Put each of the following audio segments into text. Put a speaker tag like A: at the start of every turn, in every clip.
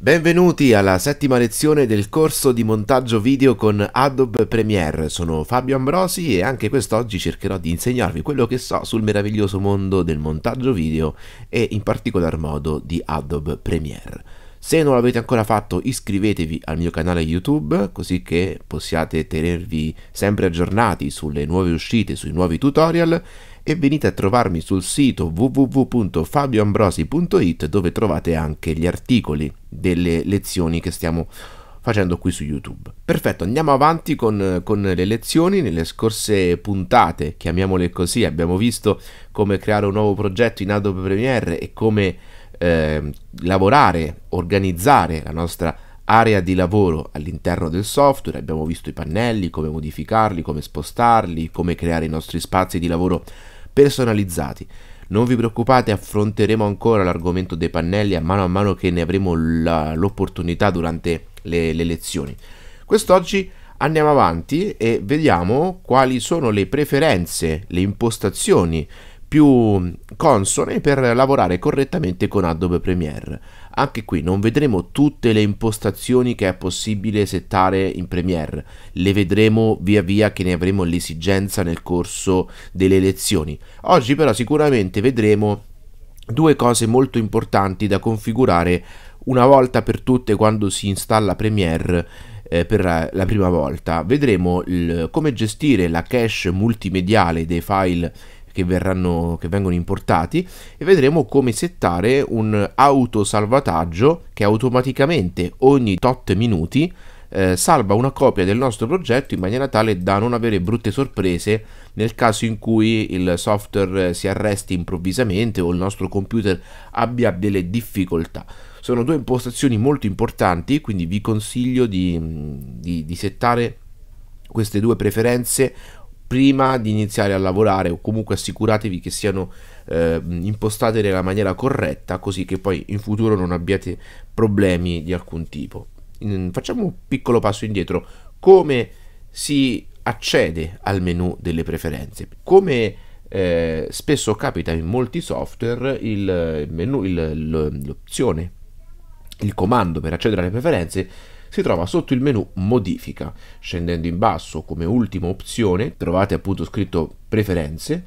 A: Benvenuti alla settima lezione del corso di montaggio video con Adobe Premiere. Sono Fabio Ambrosi e anche quest'oggi cercherò di insegnarvi quello che so sul meraviglioso mondo del montaggio video e in particolar modo di Adobe Premiere. Se non l'avete ancora fatto iscrivetevi al mio canale YouTube così che possiate tenervi sempre aggiornati sulle nuove uscite, sui nuovi tutorial e venite a trovarmi sul sito www.fabioambrosi.it dove trovate anche gli articoli delle lezioni che stiamo facendo qui su YouTube. Perfetto, andiamo avanti con, con, le lezioni. Nelle scorse puntate, chiamiamole così, abbiamo visto come creare un nuovo progetto in Adobe Premiere e come eh, lavorare, organizzare la nostra area di lavoro all'interno del software. Abbiamo visto i pannelli, come modificarli, come spostarli, come creare i nostri spazi di lavoro personalizzati. Non vi preoccupate, affronteremo ancora l'argomento dei pannelli a mano a mano che ne avremo la, l'opportunità durante le, le lezioni. Quest'oggi andiamo avanti e vediamo quali sono le preferenze, le impostazioni più consone per lavorare correttamente con Adobe Premiere. Anche qui non vedremo tutte le impostazioni che è possibile settare in Premiere, le vedremo via via che ne avremo l'esigenza nel corso delle lezioni. Oggi però sicuramente vedremo due cose molto importanti da configurare una volta per tutte quando si installa Premiere eh, per la prima volta. Vedremo il, come gestire la cache multimediale dei file che, verranno, che vengono importati e vedremo come settare un autosalvataggio che automaticamente ogni tot minuti eh, salva una copia del nostro progetto in maniera tale da non avere brutte sorprese nel caso in cui il software eh, si arresti improvvisamente o il nostro computer abbia delle difficoltà. Sono due impostazioni molto importanti, quindi vi consiglio di, mm, di, di settare queste due preferenze prima di iniziare a lavorare o comunque assicuratevi che siano eh, impostate nella maniera corretta così che poi in futuro non abbiate problemi di alcun tipo. Mm, facciamo un piccolo passo indietro. Come si accede al menu delle preferenze? Come eh, spesso capita in molti software il menu, l'opzione, il comando per accedere alle preferenze si trova sotto il menu modifica. Scendendo in basso come ultima opzione trovate appunto scritto preferenze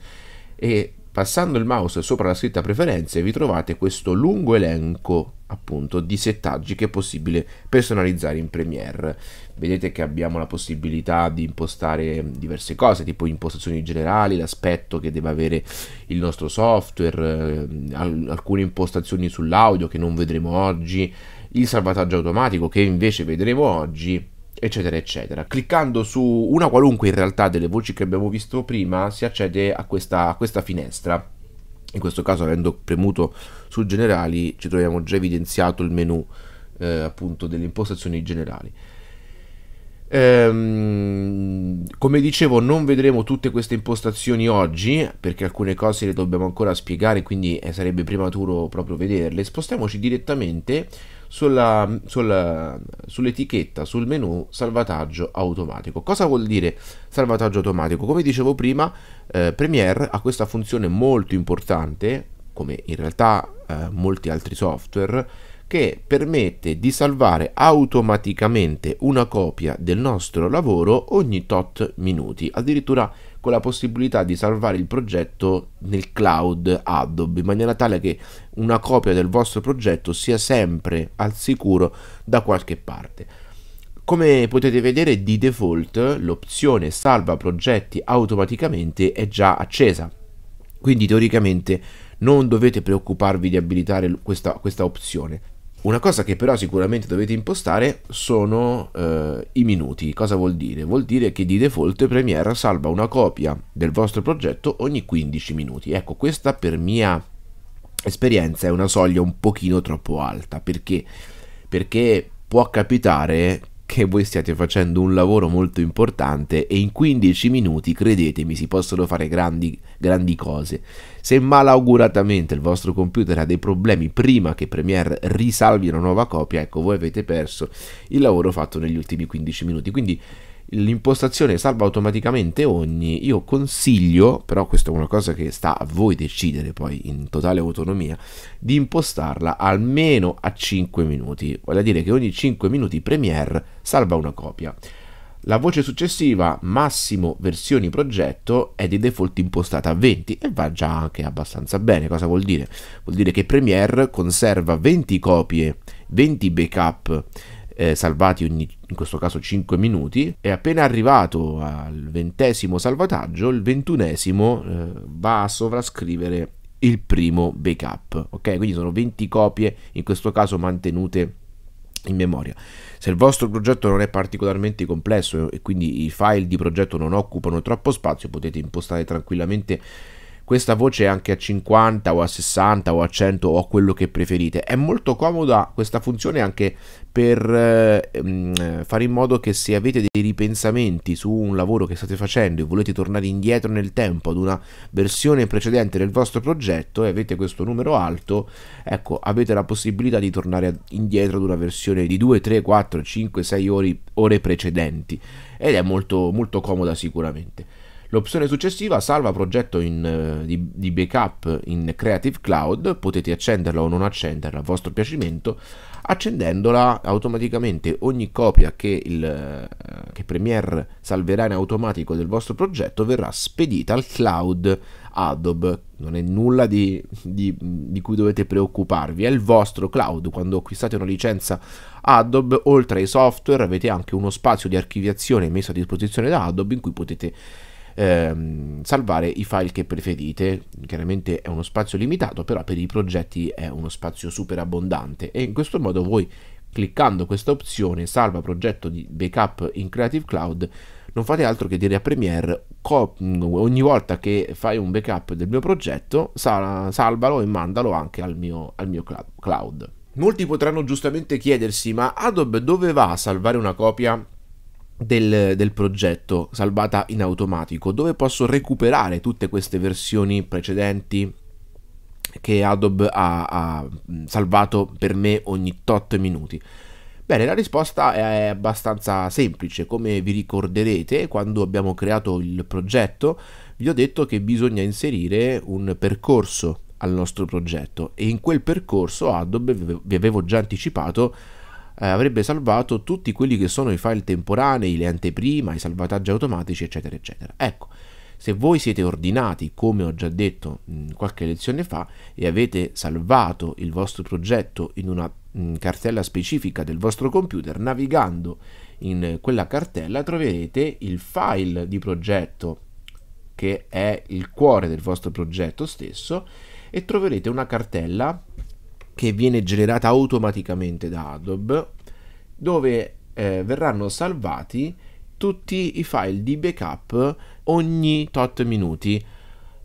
A: e passando il mouse sopra la scritta preferenze vi trovate questo lungo elenco appunto di settaggi che è possibile personalizzare in Premiere. Vedete che abbiamo la possibilità di impostare diverse cose, tipo impostazioni generali, l'aspetto che deve avere il nostro software, eh, alcune impostazioni sull'audio che non vedremo oggi, il salvataggio automatico che invece vedremo oggi, eccetera eccetera. Cliccando su una qualunque in realtà delle voci che abbiamo visto prima si accede a questa, a questa finestra. In questo caso avendo premuto su generali ci troviamo già evidenziato il menu eh, appunto delle impostazioni generali. Ehm, come dicevo, non vedremo tutte queste impostazioni oggi perché alcune cose le dobbiamo ancora spiegare, quindi eh, sarebbe prematuro proprio vederle. Spostiamoci direttamente sull'etichetta, sul menu salvataggio automatico. Cosa vuol dire salvataggio automatico? Come dicevo prima, eh, Premiere ha questa funzione molto importante, come in realtà eh, molti altri software che permette di salvare automaticamente una copia del nostro lavoro ogni tot minuti, addirittura con la possibilità di salvare il progetto nel cloud Adobe, in maniera tale che una copia del vostro progetto sia sempre al sicuro da qualche parte. Come potete vedere di default l'opzione salva progetti automaticamente è già accesa, quindi teoricamente non dovete preoccuparvi di abilitare questa, questa opzione. Una cosa che però sicuramente dovete impostare sono eh, i minuti. Cosa vuol dire? Vuol dire che di default Premiere salva una copia del vostro progetto ogni 15 minuti. Ecco, questa per mia esperienza è una soglia un pochino troppo alta perché, perché può capitare che voi stiate facendo un lavoro molto importante e in 15 minuti, credetemi, si possono fare grandi, grandi cose. Se malauguratamente il vostro computer ha dei problemi prima che Premiere risalvi una nuova copia, ecco, voi avete perso il lavoro fatto negli ultimi 15 minuti. Quindi l'impostazione salva automaticamente ogni, io consiglio, però questa è una cosa che sta a voi decidere poi in totale autonomia, di impostarla almeno a 5 minuti, vale dire che ogni 5 minuti Premiere salva una copia. La voce successiva, massimo versioni progetto, è di default impostata a 20 e va già anche abbastanza bene. Cosa vuol dire? Vuol dire che Premiere conserva 20 copie, 20 backup eh, salvati ogni, in questo caso 5 minuti, e appena arrivato al ventesimo salvataggio, il ventunesimo eh, va a sovrascrivere il primo backup, ok? Quindi sono 20 copie, in questo caso mantenute in memoria. Se il vostro progetto non è particolarmente complesso e quindi i file di progetto non occupano troppo spazio, potete impostare tranquillamente questa voce anche a 50 o a 60 o a 100 o a quello che preferite. È molto comoda questa funzione anche per eh, ehm, fare in modo che se avete dei ripensamenti su un lavoro che state facendo e volete tornare indietro nel tempo ad una versione precedente del vostro progetto e avete questo numero alto, ecco, avete la possibilità di tornare indietro ad una versione di 2, 3, 4, 5, 6 ore, ore precedenti ed è molto, molto comoda sicuramente. L'opzione successiva salva progetto in, eh, di, di, backup in Creative Cloud, potete accenderla o non accenderla a vostro piacimento, accendendola automaticamente ogni copia che, il, eh, che Premiere salverà in automatico del vostro progetto verrà spedita al cloud Adobe, non è nulla di, di, di, cui dovete preoccuparvi, è il vostro cloud. Quando acquistate una licenza Adobe, oltre ai software, avete anche uno spazio di archiviazione messo a disposizione da Adobe in cui potete ehm, salvare i file che preferite. Chiaramente è uno spazio limitato, però per i progetti è uno spazio super abbondante e in questo modo voi cliccando questa opzione salva progetto di backup in Creative Cloud non fate altro che dire a Premiere mm, ogni volta che fai un backup del mio progetto sal- salvalo e mandalo anche al mio, al mio cloud. Molti potranno giustamente chiedersi ma Adobe dove va a salvare una copia del, del, progetto salvata in automatico dove posso recuperare tutte queste versioni precedenti che Adobe ha, ha salvato per me ogni tot minuti. Bene, la risposta è abbastanza semplice, come vi ricorderete quando abbiamo creato il progetto vi ho detto che bisogna inserire un percorso al nostro progetto e in quel percorso Adobe vi avevo già anticipato eh, avrebbe salvato tutti quelli che sono i file temporanei, le anteprima, i salvataggi automatici, eccetera, eccetera. Ecco, se voi siete ordinati, come ho già detto mh, mm, qualche lezione fa, e avete salvato il vostro progetto in una mh, mm, cartella specifica del vostro computer, navigando in quella cartella troverete il file di progetto che è il cuore del vostro progetto stesso e troverete una cartella che viene generata automaticamente da Adobe, dove eh, verranno salvati tutti i file di backup ogni tot minuti.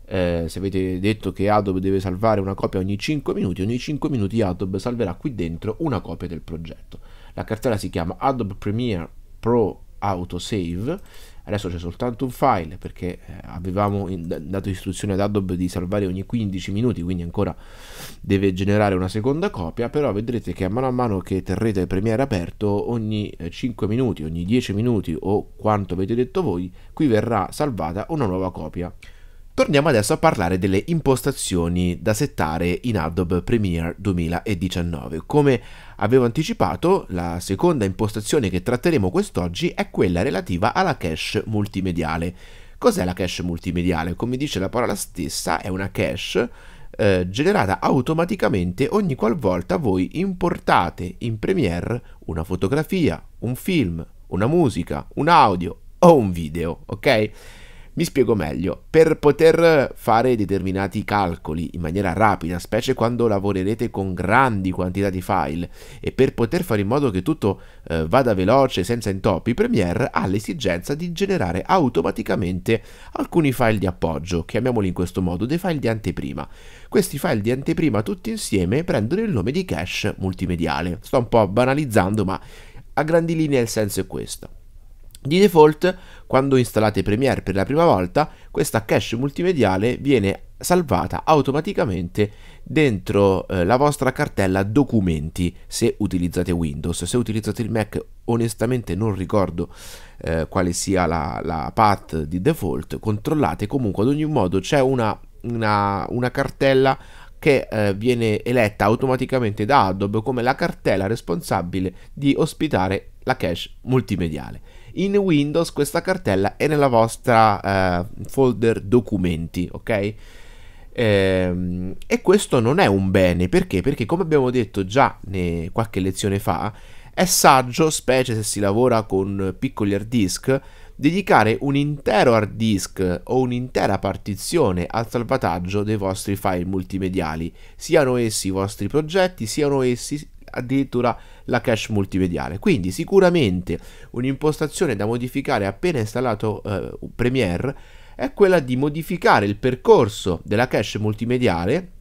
A: Eh, se avete detto che Adobe deve salvare una copia ogni 5 minuti, ogni 5 minuti Adobe salverà qui dentro una copia del progetto. La cartella si chiama Adobe Premiere Pro Autosave adesso c'è soltanto un file perché eh, avevamo dato istruzione ad Adobe di salvare ogni 15 minuti quindi ancora deve generare una seconda copia però vedrete che a mano a mano che terrete Premiere aperto ogni 5 eh, minuti ogni 10 minuti o quanto avete detto voi qui verrà salvata una nuova copia Torniamo adesso a parlare delle impostazioni da settare in Adobe Premiere 2019. Come avevo anticipato, la seconda impostazione che tratteremo quest'oggi è quella relativa alla cache multimediale. Cos'è la cache multimediale? Come dice la parola stessa, è una cache eh, generata automaticamente ogni qualvolta voi importate in Premiere una fotografia, un film, una musica, un audio o un video, ok? Mi spiego meglio, per poter fare determinati calcoli in maniera rapida, specie quando lavorerete con grandi quantità di file e per poter fare in modo che tutto eh, vada veloce senza intoppi, Premiere ha l'esigenza di generare automaticamente alcuni file di appoggio, chiamiamoli in questo modo, dei file di anteprima. Questi file di anteprima tutti insieme prendono il nome di cache multimediale. Sto un po' banalizzando, ma a grandi linee il senso è questo. Di default, quando installate Premiere per la prima volta, questa cache multimediale viene salvata automaticamente dentro eh, la vostra cartella documenti se utilizzate Windows. Se utilizzate il Mac, onestamente non ricordo eh, quale sia la, la, path di default, controllate comunque ad ogni modo c'è una, una, una cartella che eh, viene eletta automaticamente da Adobe come la cartella responsabile di ospitare la cache multimediale in Windows questa cartella è nella vostra eh, folder documenti, ok? Ehm, e questo non è un bene, perché? Perché come abbiamo detto già qualche lezione fa, è saggio, specie se si lavora con piccoli hard disk, dedicare un intero hard disk o un'intera partizione al salvataggio dei vostri file multimediali, siano essi i vostri progetti, siano essi addirittura la cache multimediale. Quindi sicuramente un'impostazione da modificare appena installato eh, Premiere è quella di modificare il percorso della cache multimediale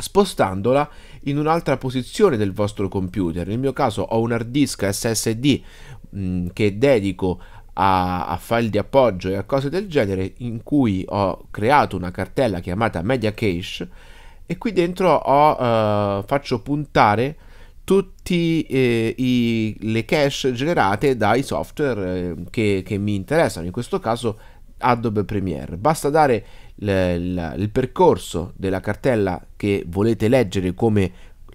A: spostandola in un'altra posizione del vostro computer. Nel mio caso ho un hard disk SSD mh, mm, che dedico a, a, file di appoggio e a cose del genere in cui ho creato una cartella chiamata media cache e qui dentro ho, eh, faccio puntare tutte eh, le cache generate dai software eh, che, che, mi interessano, in questo caso Adobe Premiere. Basta dare il, il percorso della cartella che volete leggere come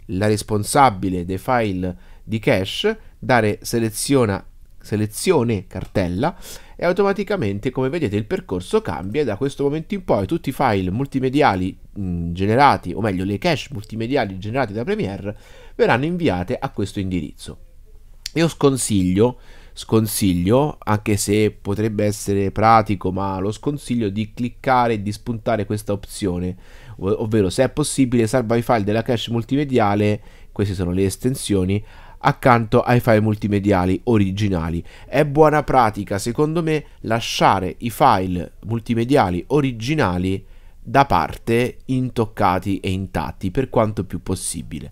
A: la responsabile dei file di cache, dare seleziona selezione cartella e automaticamente come vedete il percorso cambia da questo momento in poi tutti i file multimediali mh, mm, generati o meglio le cache multimediali generati da Premiere verranno inviate a questo indirizzo. Io sconsiglio, sconsiglio, anche se potrebbe essere pratico, ma lo sconsiglio di cliccare e di spuntare questa opzione, ovvero se è possibile salva i file della cache multimediale, queste sono le estensioni, accanto ai file multimediali originali. È buona pratica, secondo me, lasciare i file multimediali originali da parte intoccati e intatti per quanto più possibile.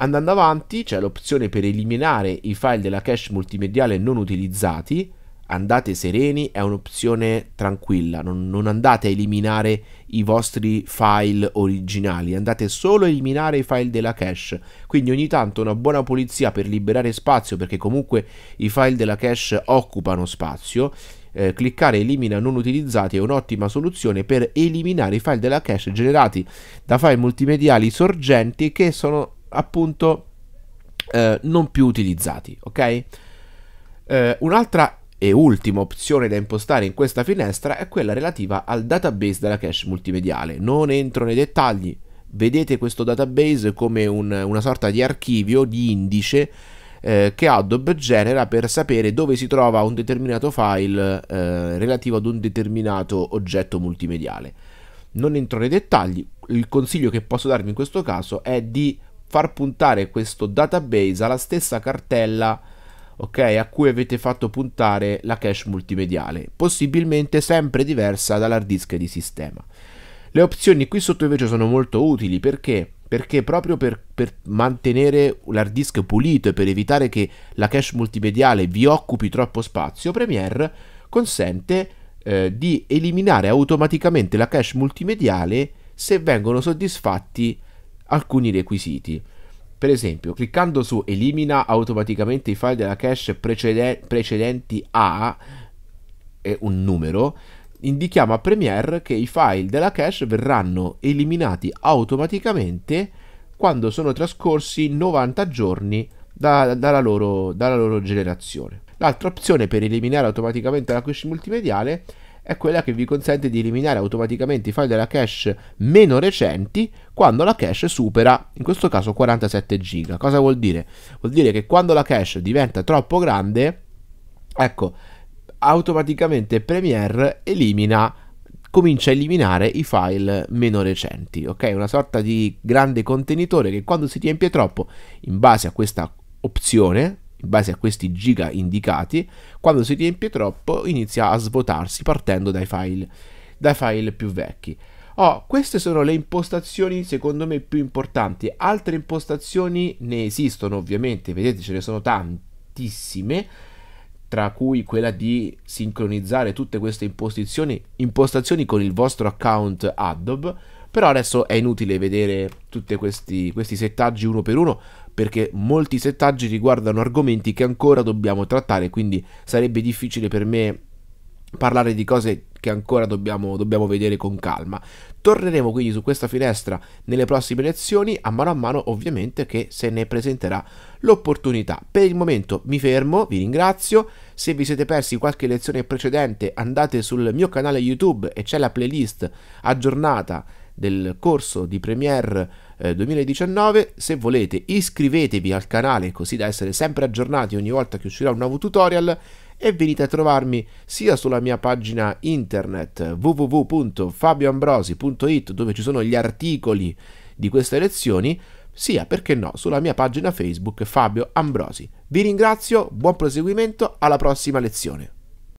A: Andando avanti c'è l'opzione per eliminare i file della cache multimediale non utilizzati. Andate sereni, è un'opzione tranquilla, non, non, andate a eliminare i vostri file originali, andate solo a eliminare i file della cache. Quindi ogni tanto una buona pulizia per liberare spazio, perché comunque i file della cache occupano spazio. Eh, cliccare elimina non utilizzati è un'ottima soluzione per eliminare i file della cache generati da file multimediali sorgenti che sono appunto eh, non più utilizzati, ok? Eh, un'altra e ultima opzione da impostare in questa finestra è quella relativa al database della cache multimediale. Non entro nei dettagli, vedete questo database come un, una sorta di archivio, di indice eh, che Adobe genera per sapere dove si trova un determinato file eh, relativo ad un determinato oggetto multimediale. Non entro nei dettagli, il consiglio che posso darvi in questo caso è di far puntare questo database alla stessa cartella ok a cui avete fatto puntare la cache multimediale possibilmente sempre diversa dall'hard disk di sistema le opzioni qui sotto invece sono molto utili perché perché proprio per, per, mantenere l'hard disk pulito e per evitare che la cache multimediale vi occupi troppo spazio, Premiere consente eh, di eliminare automaticamente la cache multimediale se vengono soddisfatti alcuni requisiti. Per esempio, cliccando su Elimina automaticamente i file della cache precede- precedenti a e un numero, indichiamo a Premiere che i file della cache verranno eliminati automaticamente quando sono trascorsi 90 giorni da, dalla, loro, dalla loro generazione. L'altra opzione per eliminare automaticamente la cache multimediale è quella che vi consente di eliminare automaticamente i file della cache meno recenti quando la cache supera, in questo caso 47 GB. Cosa vuol dire? Vuol dire che quando la cache diventa troppo grande, ecco, automaticamente Premiere elimina comincia a eliminare i file meno recenti, ok? Una sorta di grande contenitore che quando si riempie troppo, in base a questa opzione, in base a questi giga indicati, quando si riempie troppo inizia a svuotarsi partendo dai file, dai file più vecchi. Oh, queste sono le impostazioni secondo me più importanti. Altre impostazioni ne esistono ovviamente, vedete ce ne sono tantissime, tra cui quella di sincronizzare tutte queste impostazioni, impostazioni con il vostro account Adobe, però adesso è inutile vedere tutti questi, questi settaggi uno per uno, perché molti settaggi riguardano argomenti che ancora dobbiamo trattare, quindi sarebbe difficile per me parlare di cose che ancora dobbiamo, dobbiamo, vedere con calma. Torneremo quindi su questa finestra nelle prossime lezioni, a mano a mano ovviamente che se ne presenterà l'opportunità. Per il momento mi fermo, vi ringrazio, se vi siete persi qualche lezione precedente andate sul mio canale YouTube e c'è la playlist aggiornata del corso di Premiere eh, 2019. Se volete iscrivetevi al canale così da essere sempre aggiornati ogni volta che uscirà un nuovo tutorial e venite a trovarmi sia sulla mia pagina internet www.fabioambrosi.it dove ci sono gli articoli di queste lezioni, sia perché no sulla mia pagina Facebook Fabio Ambrosi. Vi ringrazio, buon proseguimento, alla prossima lezione.